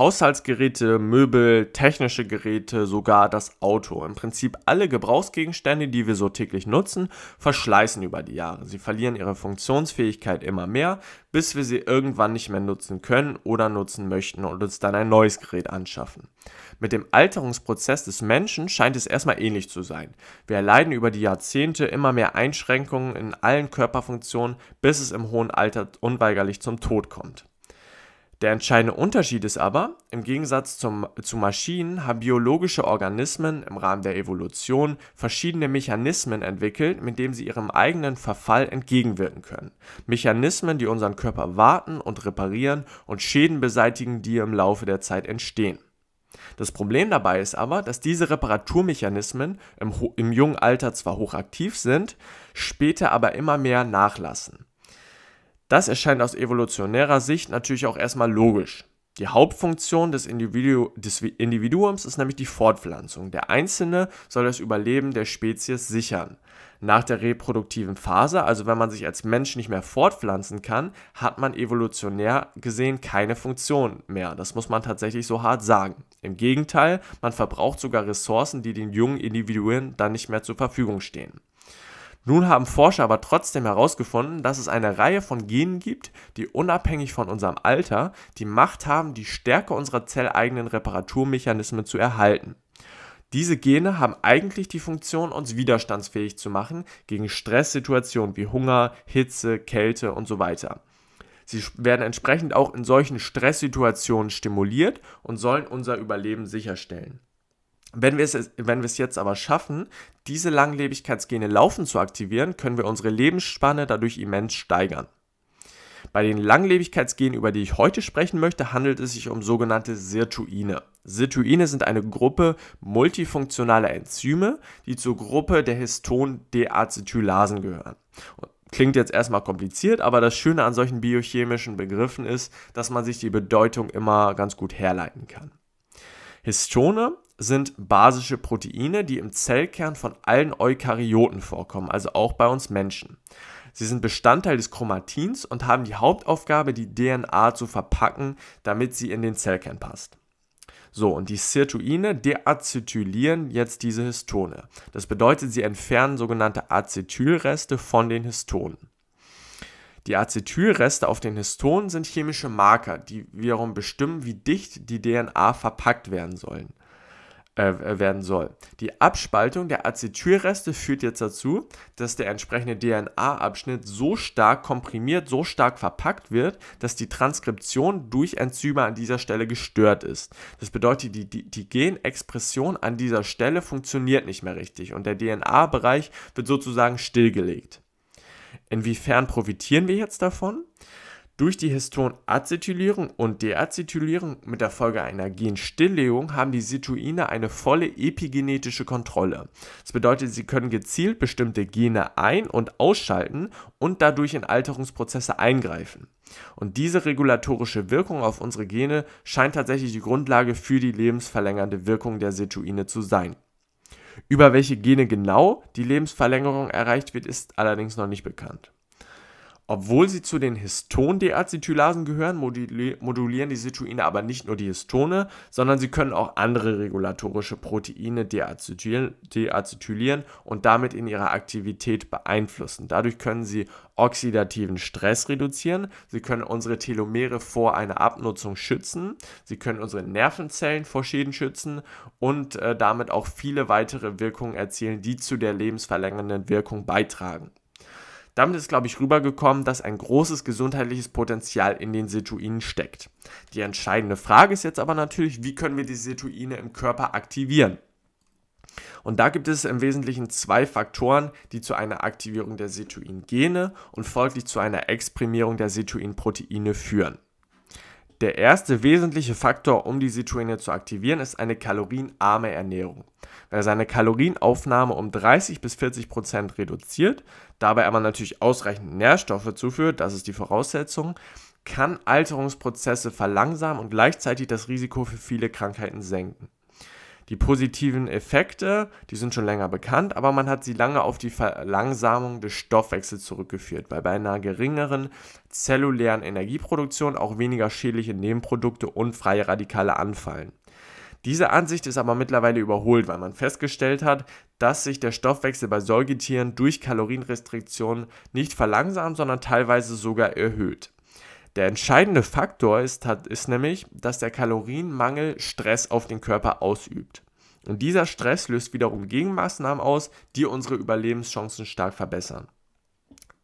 Haushaltsgeräte, Möbel, technische Geräte, sogar das Auto. Im Prinzip alle Gebrauchsgegenstände, die wir so täglich nutzen, verschleißen über die Jahre. Sie verlieren ihre Funktionsfähigkeit immer mehr, bis wir sie irgendwann nicht mehr nutzen können oder nutzen möchten und uns dann ein neues Gerät anschaffen. Mit dem Alterungsprozess des Menschen scheint es erstmal ähnlich zu sein. Wir erleiden über die Jahrzehnte immer mehr Einschränkungen in allen Körperfunktionen, bis es im hohen Alter unweigerlich zum Tod kommt. Der entscheidende Unterschied ist aber, im Gegensatz zum, zu Maschinen haben biologische Organismen im Rahmen der Evolution verschiedene Mechanismen entwickelt, mit denen sie ihrem eigenen Verfall entgegenwirken können. Mechanismen, die unseren Körper warten und reparieren und Schäden beseitigen, die im Laufe der Zeit entstehen. Das Problem dabei ist aber, dass diese Reparaturmechanismen im, im jungen Alter zwar hochaktiv sind, später aber immer mehr nachlassen. Das erscheint aus evolutionärer Sicht natürlich auch erstmal logisch. Die Hauptfunktion des, Individu des, Individuums ist nämlich die Fortpflanzung. Der Einzelne soll das Überleben der Spezies sichern. Nach der reproduktiven Phase, also wenn man sich als Mensch nicht mehr fortpflanzen kann, hat man evolutionär gesehen keine Funktion mehr. Das muss man tatsächlich so hart sagen. Im Gegenteil, man verbraucht sogar Ressourcen, die den jungen Individuen dann nicht mehr zur Verfügung stehen. Nun haben Forscher aber trotzdem herausgefunden, dass es eine Reihe von Genen gibt, die unabhängig von unserem Alter die Macht haben, die Stärke unserer zelleigenen Reparaturmechanismen zu erhalten. Diese Gene haben eigentlich die Funktion, uns widerstandsfähig zu machen gegen Stresssituationen wie Hunger, Hitze, Kälte und so weiter. Sie werden entsprechend auch in solchen Stresssituationen stimuliert und sollen unser Überleben sicherstellen. Wenn wir, es, wenn wir es jetzt aber schaffen, diese Langlebigkeitsgene laufend zu aktivieren, können wir unsere Lebensspanne dadurch immens steigern. Bei den Langlebigkeitsgenen, über die ich heute sprechen möchte, handelt es sich um sogenannte Sirtuine. Sirtuine sind eine Gruppe multifunktionaler Enzyme, die zur Gruppe der Histon-Deacetylasen gehören. Klingt jetzt erstmal kompliziert, aber das Schöne an solchen biochemischen Begriffen ist, dass man sich die Bedeutung immer ganz gut herleiten kann. Histone sind basische Proteine, die im Zellkern von allen Eukaryoten vorkommen, also auch bei uns Menschen. Sie sind Bestandteil des Chromatins und haben die Hauptaufgabe, die DNA zu verpacken, damit sie in den Zellkern passt. So, und die Sirtuine deacetylieren jetzt diese Histone. Das bedeutet, sie entfernen sogenannte Acetylreste von den Histonen. Die Acetylreste auf den Histonen sind chemische Marker, die wiederum bestimmen, wie dicht die DNA verpackt werden, sollen, äh, äh, werden soll. Die Abspaltung der Acetylreste führt jetzt dazu, dass der entsprechende DNA-Abschnitt so stark komprimiert, so stark verpackt wird, dass die Transkription durch Enzyme an dieser Stelle gestört ist. Das bedeutet, die, die, die Genexpression an dieser Stelle funktioniert nicht mehr richtig und der DNA-Bereich wird sozusagen stillgelegt. Inwiefern profitieren wir jetzt davon? Durch die Histonacetylierung und Deacetylierung mit der Folge einer Genstilllegung haben die Situine eine volle epigenetische Kontrolle. Das bedeutet, sie können gezielt bestimmte Gene ein- und ausschalten und dadurch in Alterungsprozesse eingreifen. Und diese regulatorische Wirkung auf unsere Gene scheint tatsächlich die Grundlage für die lebensverlängernde Wirkung der Situine zu sein. Über welche Gene genau die Lebensverlängerung erreicht wird, ist allerdings noch nicht bekannt. Obwohl sie zu den Histon-Deacetylasen gehören, modulieren die Citrulline aber nicht nur die Histone, sondern sie können auch andere regulatorische Proteine deacetylieren und damit in ihrer Aktivität beeinflussen. Dadurch können sie oxidativen Stress reduzieren, sie können unsere Telomere vor einer Abnutzung schützen, sie können unsere Nervenzellen vor Schäden schützen und äh, damit auch viele weitere Wirkungen erzielen, die zu der lebensverlängernden Wirkung beitragen. Damit ist, glaube ich, rübergekommen, dass ein großes gesundheitliches Potenzial in den Situinen steckt. Die entscheidende Frage ist jetzt aber natürlich, wie können wir die Situine im Körper aktivieren? Und da gibt es im Wesentlichen zwei Faktoren, die zu einer Aktivierung der Situin-Gene und folglich zu einer Exprimierung der Situin-Proteine führen. Der erste wesentliche Faktor, um die Situine zu aktivieren, ist eine kalorienarme Ernährung. Wer seine Kalorienaufnahme um 30 bis 40 Prozent reduziert, dabei aber natürlich ausreichend Nährstoffe zuführt, das ist die Voraussetzung, kann Alterungsprozesse verlangsamen und gleichzeitig das Risiko für viele Krankheiten senken. Die positiven Effekte, die sind schon länger bekannt, aber man hat sie lange auf die Verlangsamung des Stoffwechsels zurückgeführt, weil bei einer geringeren zellulären Energieproduktion auch weniger schädliche Nebenprodukte und freie Radikale anfallen. Diese Ansicht ist aber mittlerweile überholt, weil man festgestellt hat, dass sich der Stoffwechsel bei Säugetieren durch Kalorienrestriktionen nicht verlangsamt, sondern teilweise sogar erhöht. Der entscheidende Faktor ist, ist nämlich, dass der Kalorienmangel Stress auf den Körper ausübt. Und dieser Stress löst wiederum Gegenmaßnahmen aus, die unsere Überlebenschancen stark verbessern.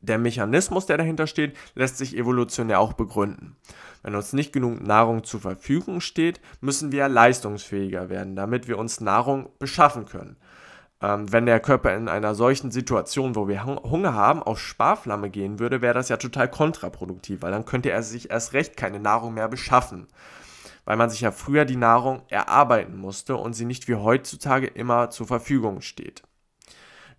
Der Mechanismus, der dahinter steht, lässt sich evolutionär auch begründen. Wenn uns nicht genug Nahrung zur Verfügung steht, müssen wir leistungsfähiger werden, damit wir uns Nahrung beschaffen können. Ähm, wenn der Körper in einer solchen Situation, wo wir Hunger haben, auf Sparflamme gehen würde, wäre das ja total kontraproduktiv, weil dann könnte er sich erst recht keine Nahrung mehr beschaffen weil man sich ja früher die Nahrung erarbeiten musste und sie nicht wie heutzutage immer zur Verfügung steht.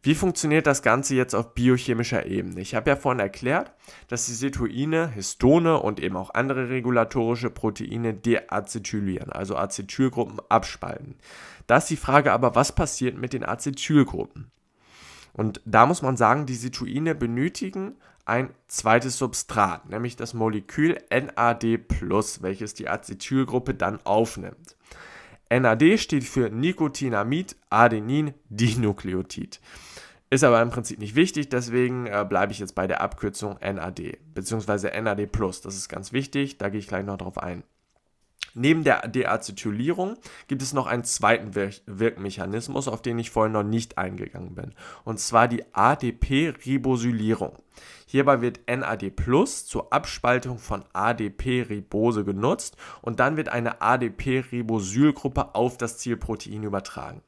Wie funktioniert das Ganze jetzt auf biochemischer Ebene? Ich habe ja vorhin erklärt, dass die Sirtuine, Histone und eben auch andere regulatorische Proteine deacetylieren, also Acetylgruppen abspalten. Da ist die Frage aber, was passiert mit den Acetylgruppen? Und da muss man sagen, die Sirtuine benötigen ein zweites Substrat, nämlich das Molekül NAD+, welches die Acetylgruppe dann aufnimmt. NAD steht für Nicotinamid Adenin Dinukleotid. Ist aber im Prinzip nicht wichtig, deswegen äh, bleibe ich jetzt bei der Abkürzung NAD, beziehungsweise NAD+. Das ist ganz wichtig, da gehe ich gleich noch drauf ein. Neben der Deacetylierung gibt es noch einen zweiten Wirk Wirkmechanismus, auf den ich vorhin noch nicht eingegangen bin, und zwar die ADP-Ribosylierung. Hierbei wird NAD zur Abspaltung von ADP-Ribose genutzt und dann wird eine ADP-Ribosylgruppe auf das Zielprotein übertragen.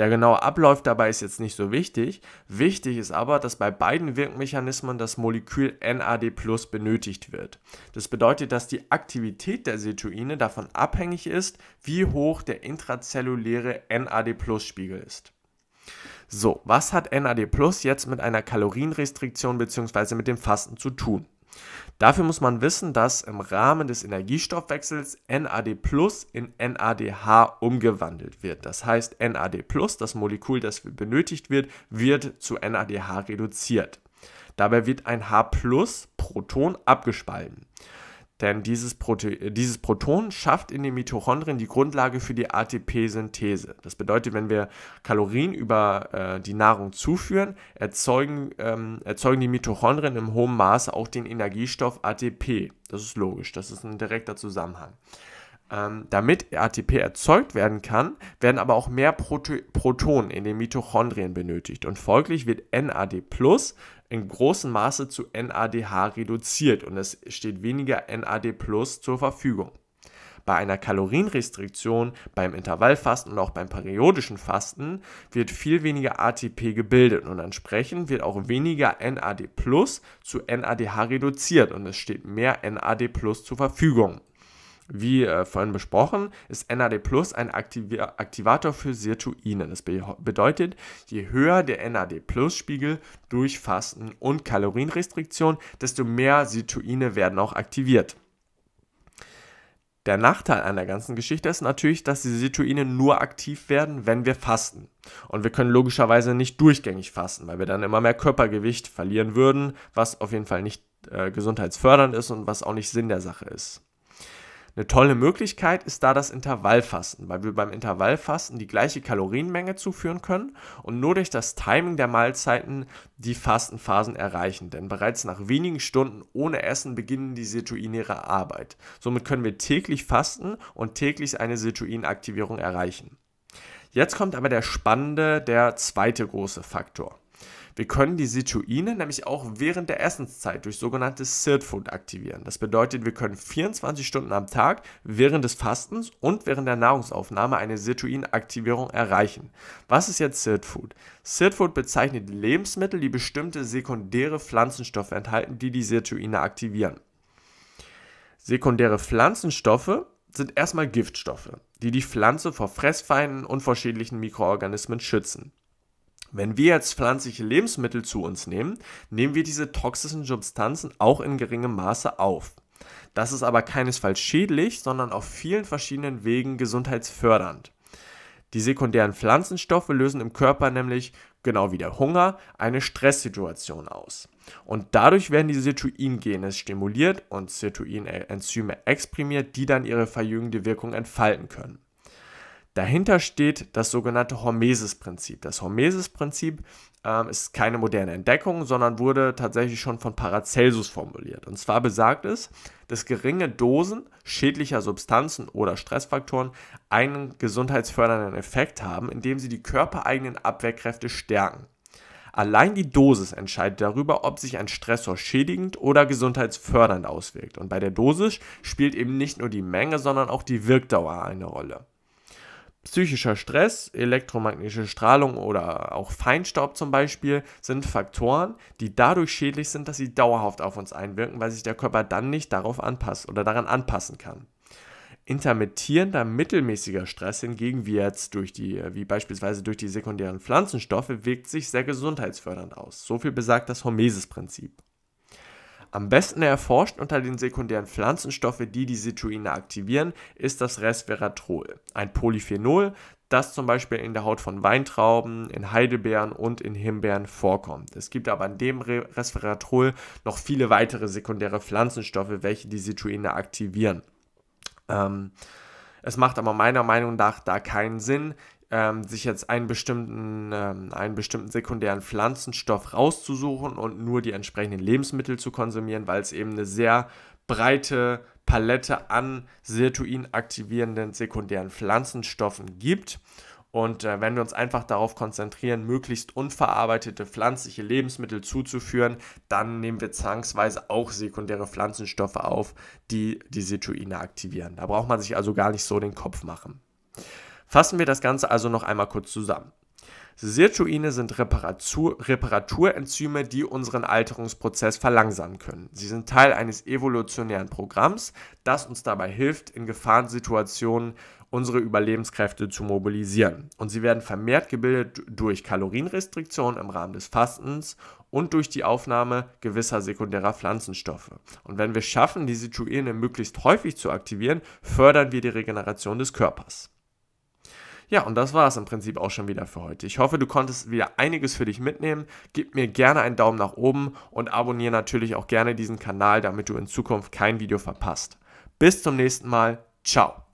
Der genaue Ablauf dabei ist jetzt nicht so wichtig. Wichtig ist aber, dass bei beiden Wirkmechanismen das Molekül NAD Plus benötigt wird. Das bedeutet, dass die Aktivität der Sirtuine davon abhängig ist, wie hoch der intrazelluläre NAD Plus Spiegel ist. So, was hat NAD Plus jetzt mit einer Kalorienrestriktion bzw. mit dem Fasten zu tun? Dafür muss man wissen, dass im Rahmen des Energiestoffwechsels NAD in NADH umgewandelt wird. Das heißt, NAD das Molekül, das benötigt wird, wird zu NADH reduziert. Dabei wird ein H Proton abgespalten. Denn dieses, Prote dieses Proton schafft in den Mitochondrien die Grundlage für die ATP-Synthese. Das bedeutet, wenn wir Kalorien über äh, die Nahrung zuführen, erzeugen, ähm, erzeugen die Mitochondrien im hohen Maße auch den Energiestoff ATP. Das ist logisch, das ist ein direkter Zusammenhang. Ähm, damit ATP erzeugt werden kann, werden aber auch mehr Proto Protonen in den Mitochondrien benötigt und folglich wird NAD Plus in großem Maße zu NADH reduziert und es steht weniger NAD Plus zur Verfügung. Bei einer Kalorienrestriktion, beim Intervallfasten und auch beim periodischen Fasten wird viel weniger ATP gebildet und entsprechend wird auch weniger NAD Plus zu NADH reduziert und es steht mehr NAD Plus zur Verfügung. Wie äh, vorhin besprochen, ist NAD Plus ein Aktiv Aktivator für Sirtuinen. Das be bedeutet, je höher der NAD Plus Spiegel durch Fasten und Kalorienrestriktion, desto mehr Sirtuine werden auch aktiviert. Der Nachteil an der ganzen Geschichte ist natürlich, dass die Sirtuine nur aktiv werden, wenn wir fasten. Und wir können logischerweise nicht durchgängig fasten, weil wir dann immer mehr Körpergewicht verlieren würden, was auf jeden Fall nicht äh, gesundheitsfördernd ist und was auch nicht Sinn der Sache ist. Eine tolle Möglichkeit ist da das Intervallfasten, weil wir beim Intervallfasten die gleiche Kalorienmenge zuführen können und nur durch das Timing der Mahlzeiten die Fastenphasen erreichen. Denn bereits nach wenigen Stunden ohne Essen beginnen die Sirtuine ihre Arbeit. Somit können wir täglich fasten und täglich eine Sirtuinaktivierung erreichen. Jetzt kommt aber der spannende, der zweite große Faktor. Wir können die Situine nämlich auch während der Essenszeit durch sogenanntes Sirt Food aktivieren. Das bedeutet, wir können 24 Stunden am Tag während des Fastens und während der Nahrungsaufnahme eine Situinaktivierung erreichen. Was ist jetzt Sirt Food? Sirt Food bezeichnet Lebensmittel, die bestimmte sekundäre Pflanzenstoffe enthalten, die die Situine aktivieren. Sekundäre Pflanzenstoffe sind erstmal Giftstoffe, die die Pflanze vor Fressfeinden und vor schädlichen Mikroorganismen schützen. Wenn wir jetzt pflanzliche Lebensmittel zu uns nehmen, nehmen wir diese toxischen Substanzen auch in geringem Maße auf. Das ist aber keinesfalls schädlich, sondern auf vielen verschiedenen Wegen gesundheitsfördernd. Die sekundären Pflanzenstoffe lösen im Körper nämlich, genau wie der Hunger, eine Stresssituation aus. Und dadurch werden die Sirtuin-Gene stimuliert und Sirtuin-Enzyme exprimiert, die dann ihre verjüngende Wirkung entfalten können. Dahinter steht das sogenannte Hormesis-Prinzip. Das Hormesis-Prinzip ähm, ist keine moderne Entdeckung, sondern wurde tatsächlich schon von Paracelsus formuliert. Und zwar besagt es, dass geringe Dosen schädlicher Substanzen oder Stressfaktoren einen gesundheitsfördernden Effekt haben, indem sie die körpereigenen Abwehrkräfte stärken. Allein die Dosis entscheidet darüber, ob sich ein Stressor schädigend oder gesundheitsfördernd auswirkt. Und bei der Dosis spielt eben nicht nur die Menge, sondern auch die Wirkdauer eine Rolle. Psychischer Stress, elektromagnetische Strahlung oder auch Feinstaub zum Beispiel sind Faktoren, die dadurch schädlich sind, dass sie dauerhaft auf uns einwirken, weil sich der Körper dann nicht darauf anpasst oder daran anpassen kann. Intermittierender mittelmäßiger Stress hingegen, wie jetzt durch die, äh, wie beispielsweise durch die sekundären Pflanzenstoffe, wirkt sich sehr gesundheitsfördernd aus. So viel besagt das Hormesis-Prinzip. Am besten erforscht unter den sekundären Pflanzenstoffe, die die Citrulline aktivieren, ist das Resveratrol, ein Polyphenol, das zum Beispiel in der Haut von Weintrauben, in Heidelbeeren und in Himbeeren vorkommt. Es gibt aber an dem Resveratrol noch viele weitere sekundäre Pflanzenstoffe, welche die Citrulline aktivieren. Ähm, es macht aber meiner Meinung nach da keinen Sinn, ähm, sich jetzt einen bestimmten, ähm, einen bestimmten sekundären Pflanzenstoff rauszusuchen und nur die entsprechenden Lebensmittel zu konsumieren, weil es eben eine sehr breite Palette an Sirtuin-aktivierenden sekundären Pflanzenstoffen gibt. Und äh, wenn wir uns einfach darauf konzentrieren, möglichst unverarbeitete pflanzliche Lebensmittel zuzuführen, dann nehmen wir zwangsweise auch sekundäre Pflanzenstoffe auf, die die Sirtuine aktivieren. Da braucht man sich also gar nicht so den Kopf machen. Fassen wir das Ganze also noch einmal kurz zusammen. Sirtuine sind Reparatur Reparaturenzyme, die unseren Alterungsprozess verlangsamen können. Sie sind Teil eines evolutionären Programms, das uns dabei hilft, in Gefahrensituationen unsere Überlebenskräfte zu mobilisieren. Und sie werden vermehrt gebildet durch Kalorienrestriktion im Rahmen des Fastens und durch die Aufnahme gewisser sekundärer Pflanzenstoffe. Und wenn wir schaffen, die Sirtuine möglichst häufig zu aktivieren, fördern wir die Regeneration des Körpers. Ja, und das war es im Prinzip auch schon wieder für heute. Ich hoffe, du konntest wieder einiges für dich mitnehmen. Gib mir gerne einen Daumen nach oben und abonniere natürlich auch gerne diesen Kanal, damit du in Zukunft kein Video verpasst. Bis zum nächsten Mal. Ciao.